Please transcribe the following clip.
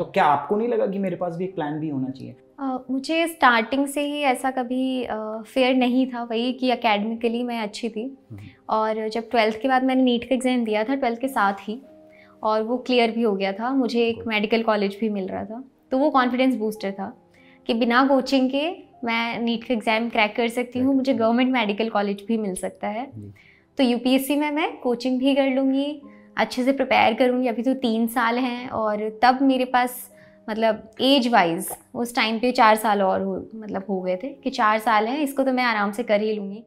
तो क्या आपको नहीं लगा कि मेरे पास भी एक प्लान भी होना चाहिए Uh, मुझे स्टार्टिंग से ही ऐसा कभी फेयर uh, नहीं था वही कि अकेडमिकली मैं अच्छी थी हम्म। और जब ट्वेल्थ के बाद मैंने नीट का एग्ज़ाम दिया था ट्वेल्थ के साथ ही और वो क्लियर भी हो गया था मुझे एक मेडिकल कॉलेज भी मिल रहा था तो वो कॉन्फिडेंस बूस्टर था कि बिना कोचिंग के मैं नीट का एग्ज़ाम क्रैक कर सकती हूँ मुझे गवर्नमेंट मेडिकल कॉलेज भी मिल सकता है तो यूपीएससी में मैं कोचिंग भी कर लूँगी अच्छे से प्रिपेयर करूँगी अभी तो तीन साल हैं और तब मेरे पास मतलब एज वाइज उस टाइम पे चार साल और हो मतलब हो गए थे कि चार साल हैं इसको तो मैं आराम से कर ही लूँगी